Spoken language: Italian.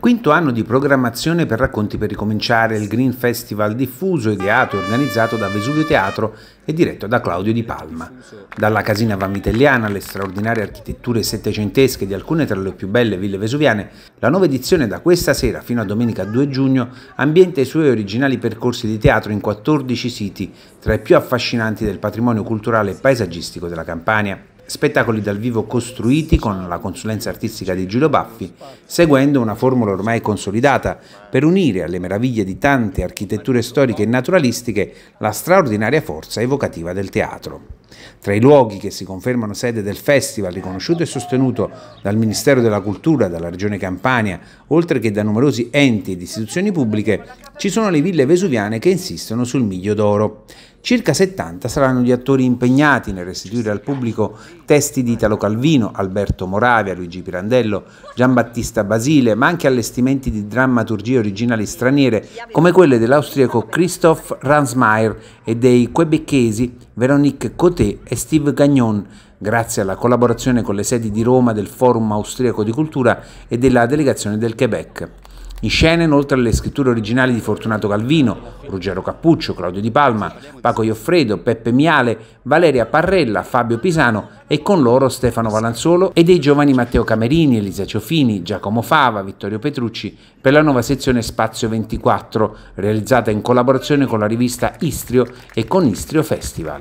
Quinto anno di programmazione per Racconti per ricominciare, il Green Festival diffuso, ideato e organizzato da Vesuvio Teatro e diretto da Claudio Di Palma. Dalla casina vanvitelliana alle straordinarie architetture settecentesche di alcune tra le più belle ville vesuviane, la nuova edizione da questa sera fino a domenica 2 giugno ambienta i suoi originali percorsi di teatro in 14 siti, tra i più affascinanti del patrimonio culturale e paesaggistico della Campania spettacoli dal vivo costruiti con la consulenza artistica di Giulio Baffi, seguendo una formula ormai consolidata per unire alle meraviglie di tante architetture storiche e naturalistiche la straordinaria forza evocativa del teatro. Tra i luoghi che si confermano sede del festival, riconosciuto e sostenuto dal Ministero della Cultura, dalla Regione Campania, oltre che da numerosi enti ed istituzioni pubbliche, ci sono le ville vesuviane che insistono sul miglio d'oro. Circa 70 saranno gli attori impegnati nel restituire al pubblico testi di Italo Calvino, Alberto Moravia, Luigi Pirandello, Giambattista Basile, ma anche allestimenti di drammaturgie originali straniere come quelle dell'austriaco Christoph Ransmayr e dei quebecchesi Veronique Coté e Steve Gagnon, grazie alla collaborazione con le sedi di Roma del Forum Austriaco di Cultura e della Delegazione del Quebec. In scena inoltre le scritture originali di Fortunato Calvino, Ruggero Cappuccio, Claudio Di Palma, Paco Ioffredo, Peppe Miale, Valeria Parrella, Fabio Pisano e con loro Stefano Valanzolo e dei giovani Matteo Camerini, Elisa Ciofini, Giacomo Fava, Vittorio Petrucci per la nuova sezione Spazio 24, realizzata in collaborazione con la rivista Istrio e con Istrio Festival.